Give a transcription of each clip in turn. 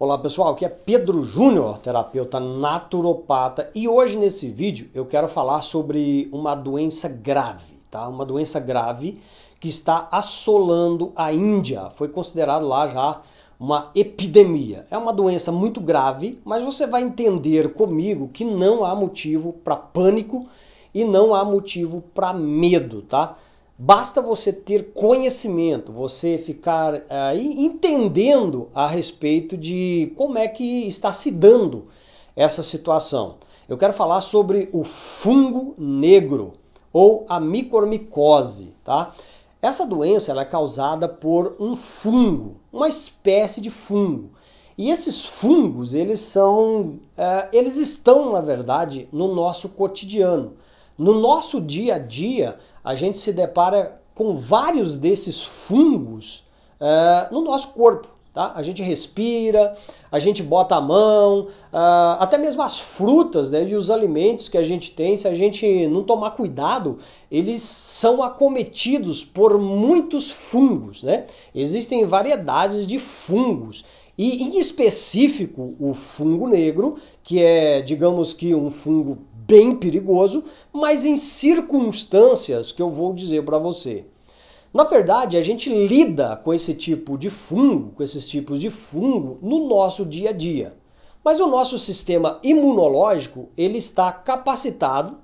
Olá pessoal, aqui é Pedro Júnior, terapeuta naturopata, e hoje nesse vídeo eu quero falar sobre uma doença grave, tá? Uma doença grave que está assolando a Índia. Foi considerado lá já uma epidemia. É uma doença muito grave, mas você vai entender comigo que não há motivo para pânico e não há motivo para medo, tá? Basta você ter conhecimento, você ficar aí entendendo a respeito de como é que está se dando essa situação. Eu quero falar sobre o fungo negro ou a micormicose, tá? Essa doença ela é causada por um fungo, uma espécie de fungo. E esses fungos, eles são, é, eles estão, na verdade, no nosso cotidiano. No nosso dia a dia, a gente se depara com vários desses fungos uh, no nosso corpo. Tá? A gente respira, a gente bota a mão, uh, até mesmo as frutas né, e os alimentos que a gente tem, se a gente não tomar cuidado, eles são acometidos por muitos fungos. Né? Existem variedades de fungos. E em específico o fungo negro, que é, digamos que um fungo bem perigoso, mas em circunstâncias que eu vou dizer para você. Na verdade, a gente lida com esse tipo de fungo, com esses tipos de fungo no nosso dia a dia. Mas o nosso sistema imunológico, ele está capacitado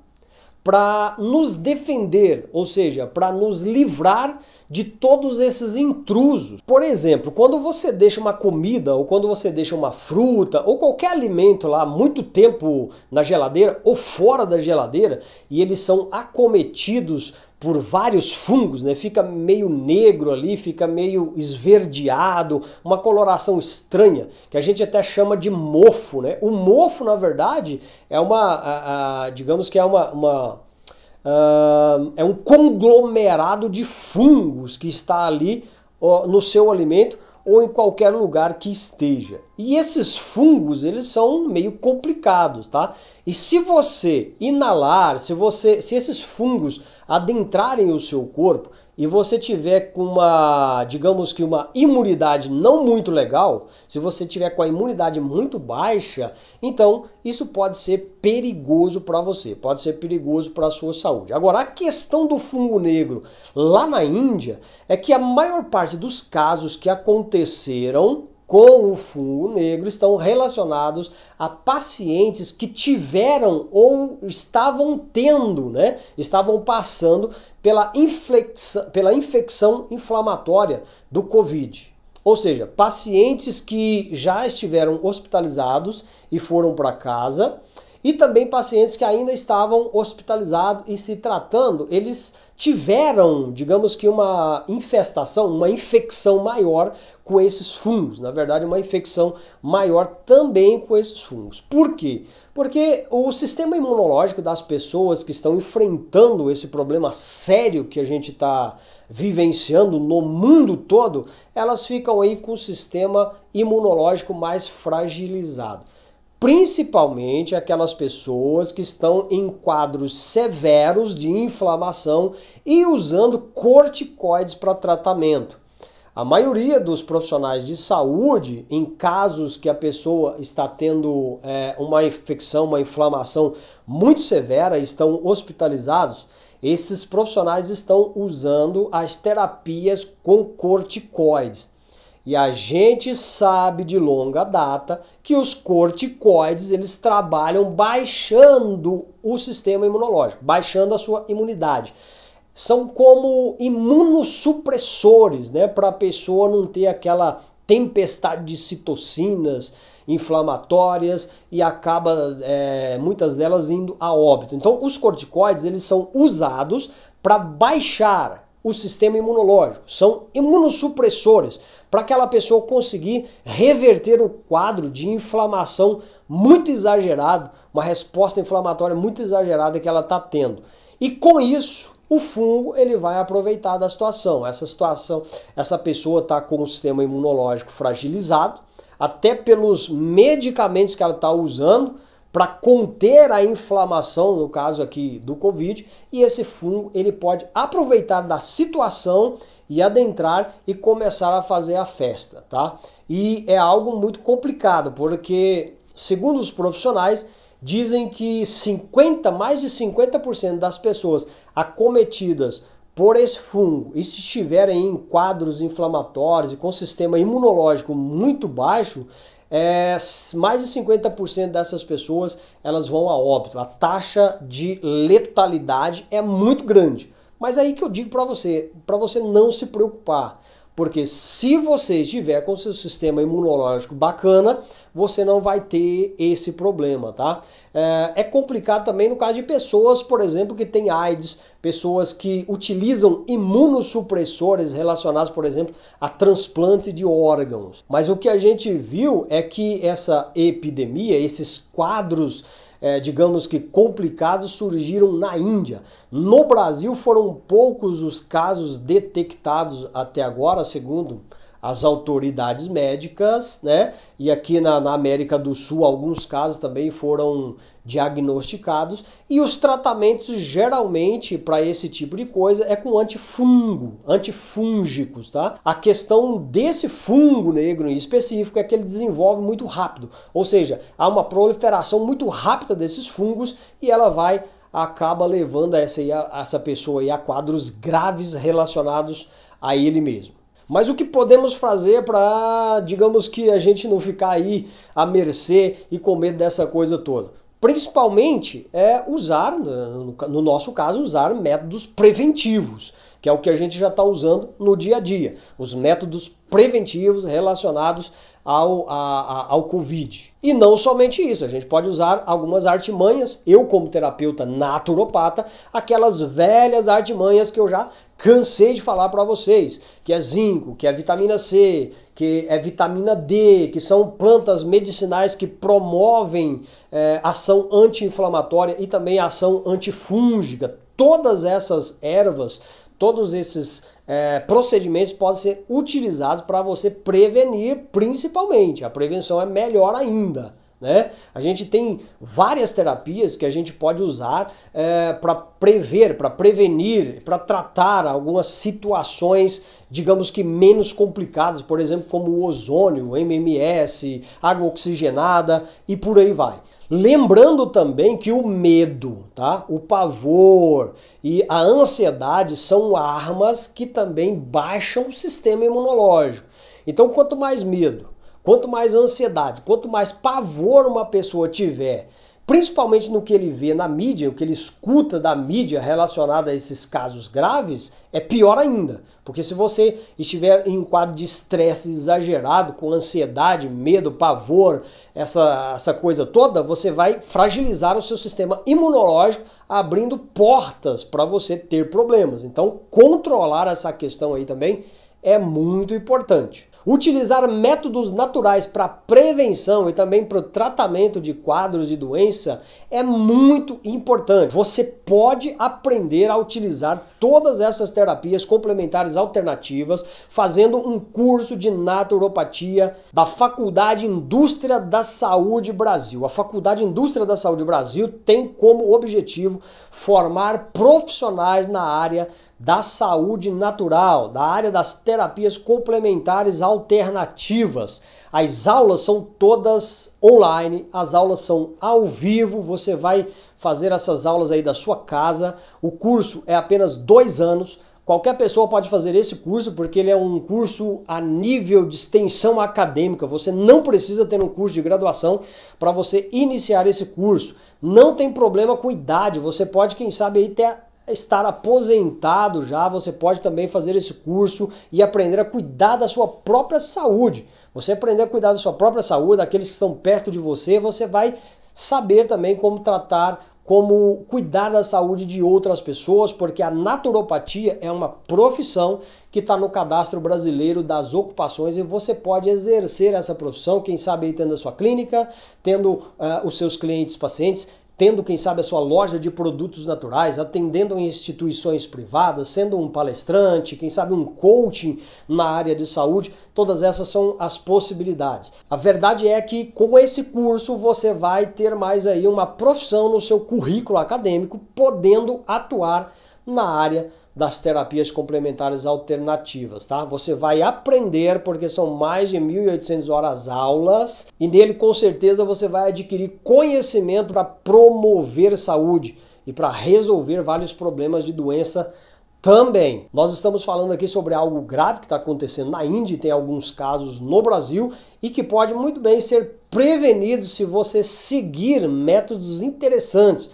para nos defender, ou seja, para nos livrar de todos esses intrusos. Por exemplo, quando você deixa uma comida ou quando você deixa uma fruta ou qualquer alimento lá muito tempo na geladeira ou fora da geladeira e eles são acometidos por vários fungos, né? Fica meio negro ali, fica meio esverdeado, uma coloração estranha, que a gente até chama de mofo, né? O mofo, na verdade, é uma, a, a, digamos que é uma, uma uh, é um conglomerado de fungos que está ali uh, no seu alimento ou em qualquer lugar que esteja. E esses fungos, eles são meio complicados, tá? E se você inalar, se você, se esses fungos adentrarem o seu corpo, e você tiver com uma, digamos que uma imunidade não muito legal, se você tiver com a imunidade muito baixa, então isso pode ser perigoso para você, pode ser perigoso para a sua saúde. Agora, a questão do fungo negro lá na Índia é que a maior parte dos casos que aconteceram com o fungo negro estão relacionados a pacientes que tiveram ou estavam tendo, né? Estavam passando pela, infecção, pela infecção inflamatória do Covid. Ou seja, pacientes que já estiveram hospitalizados e foram para casa, e também pacientes que ainda estavam hospitalizados e se tratando, eles tiveram, digamos que uma infestação, uma infecção maior com esses fungos. Na verdade, uma infecção maior também com esses fungos. Por quê? Porque o sistema imunológico das pessoas que estão enfrentando esse problema sério que a gente está vivenciando no mundo todo, elas ficam aí com o sistema imunológico mais fragilizado principalmente aquelas pessoas que estão em quadros severos de inflamação e usando corticoides para tratamento. A maioria dos profissionais de saúde, em casos que a pessoa está tendo é, uma infecção, uma inflamação muito severa, estão hospitalizados, esses profissionais estão usando as terapias com corticoides. E a gente sabe de longa data que os corticoides eles trabalham baixando o sistema imunológico, baixando a sua imunidade. São como imunossupressores, né, para a pessoa não ter aquela tempestade de citocinas inflamatórias e acaba é, muitas delas indo a óbito. Então, os corticoides eles são usados para baixar o sistema imunológico, são imunossupressores para aquela pessoa conseguir reverter o quadro de inflamação muito exagerado, uma resposta inflamatória muito exagerada que ela está tendo. E com isso, o fungo ele vai aproveitar da situação. Essa situação, essa pessoa está com o sistema imunológico fragilizado, até pelos medicamentos que ela está usando, para conter a inflamação, no caso aqui do Covid, e esse fungo ele pode aproveitar da situação e adentrar e começar a fazer a festa, tá? E é algo muito complicado, porque segundo os profissionais, dizem que 50, mais de 50% das pessoas acometidas por esse fungo e se estiverem em quadros inflamatórios e com sistema imunológico muito baixo, é, mais de 50% dessas pessoas elas vão a óbito. A taxa de letalidade é muito grande. Mas é aí que eu digo para você, para você não se preocupar. Porque se você estiver com seu sistema imunológico bacana, você não vai ter esse problema, tá? É, é, complicado também no caso de pessoas, por exemplo, que têm AIDS, pessoas que utilizam imunossupressores relacionados, por exemplo, a transplante de órgãos. Mas o que a gente viu é que essa epidemia, esses quadros é, digamos que complicados surgiram na Índia. No Brasil foram poucos os casos detectados até agora, segundo as autoridades médicas, né? E aqui na, na, América do Sul, alguns casos também foram diagnosticados. E os tratamentos geralmente para esse tipo de coisa é com antifungo, antifúngicos, tá? A questão desse fungo negro em específico é que ele desenvolve muito rápido, ou seja, há uma proliferação muito rápida desses fungos e ela vai acaba levando essa, essa pessoa a quadros graves relacionados a ele mesmo. Mas o que podemos fazer para, digamos que a gente não ficar aí à mercê e com medo dessa coisa toda? Principalmente é usar, né, no nosso caso, usar métodos preventivos, que é o que a gente já está usando no dia a dia. Os métodos preventivos relacionados ao, a, a, ao Covid. E não somente isso, a gente pode usar algumas artimanhas, eu como terapeuta naturopata, aquelas velhas artimanhas que eu já cansei de falar para vocês, que é zinco, que é vitamina C, que é vitamina D, que são plantas medicinais que promovem é, ação anti-inflamatória e também ação antifúngica. Todas essas ervas todos esses é, procedimentos podem ser utilizados para você prevenir, principalmente. A prevenção é melhor ainda. Né? A gente tem várias terapias que a gente pode usar é, para prever, para prevenir, para tratar algumas situações, digamos que menos complicadas, por exemplo, como o ozônio, o MMS, água oxigenada e por aí vai. Lembrando também que o medo, tá? o pavor e a ansiedade são armas que também baixam o sistema imunológico. Então, quanto mais medo, quanto mais ansiedade, quanto mais pavor uma pessoa tiver principalmente no que ele vê na mídia, o que ele escuta da mídia relacionado a esses casos graves, é pior ainda. Porque se você estiver em um quadro de estresse exagerado, com ansiedade, medo, pavor, essa, essa coisa toda, você vai fragilizar o seu sistema imunológico, abrindo portas para você ter problemas. Então, controlar essa questão aí também é muito importante. Utilizar métodos naturais para prevenção e também para o tratamento de quadros de doença é muito importante. Você pode aprender a utilizar todas essas terapias complementares alternativas fazendo um curso de naturopatia da Faculdade Indústria da Saúde Brasil. A Faculdade Indústria da Saúde Brasil tem como objetivo formar profissionais na área da saúde natural, da área das terapias complementares alternativas. As aulas são todas online, as aulas são ao vivo, você vai fazer essas aulas aí da sua casa. O curso é apenas dois anos. Qualquer pessoa pode fazer esse curso porque ele é um curso a nível de extensão acadêmica. Você não precisa ter um curso de graduação para você iniciar esse curso. Não tem problema com idade, você pode, quem sabe, aí ter estar aposentado já, você pode também fazer esse curso e aprender a cuidar da sua própria saúde. Você aprender a cuidar da sua própria saúde, daqueles que estão perto de você, você vai saber também como tratar, como cuidar da saúde de outras pessoas, porque a naturopatia é uma profissão que está no cadastro brasileiro das ocupações e você pode exercer essa profissão, quem sabe aí tendo a sua clínica, tendo uh, os seus clientes pacientes tendo, quem sabe, a sua loja de produtos naturais, atendendo em instituições privadas, sendo um palestrante, quem sabe um coaching na área de saúde, todas essas são as possibilidades. A verdade é que com esse curso você vai ter mais aí uma profissão no seu currículo acadêmico, podendo atuar na área das terapias complementares alternativas, tá? Você vai aprender porque são mais de 1.800 horas aulas e nele com certeza você vai adquirir conhecimento para promover saúde e para resolver vários problemas de doença também. Nós estamos falando aqui sobre algo grave que está acontecendo na Índia, tem alguns casos no Brasil e que pode muito bem ser prevenido se você seguir métodos interessantes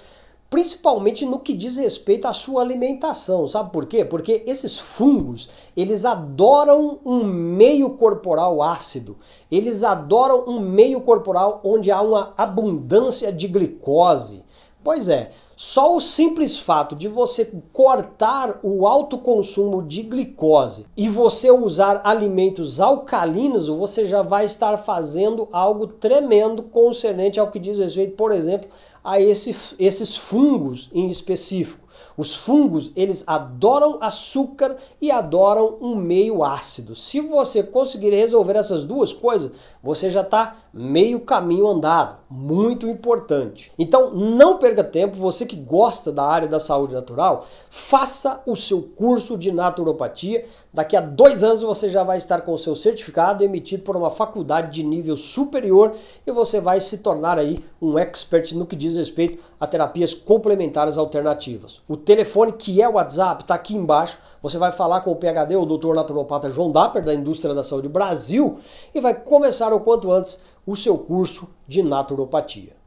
principalmente no que diz respeito à sua alimentação. Sabe por quê? Porque esses fungos, eles adoram um meio corporal ácido. Eles adoram um meio corporal onde há uma abundância de glicose. Pois é, só o simples fato de você cortar o alto consumo de glicose e você usar alimentos alcalinos, você já vai estar fazendo algo tremendo concernente ao que diz respeito, por exemplo, a esse, esses fungos em específico. Os fungos, eles adoram açúcar e adoram um meio ácido. Se você conseguir resolver essas duas coisas, você já está meio caminho andado, muito importante. Então, não perca tempo, você que gosta da área da saúde natural, faça o seu curso de naturopatia, Daqui a dois anos você já vai estar com o seu certificado emitido por uma faculdade de nível superior e você vai se tornar aí um expert no que diz respeito a terapias complementares alternativas. O telefone que é o WhatsApp está aqui embaixo. Você vai falar com o PHD, o Dr. Naturopata João Dapper, da Indústria da Saúde Brasil, e vai começar o quanto antes o seu curso de naturopatia.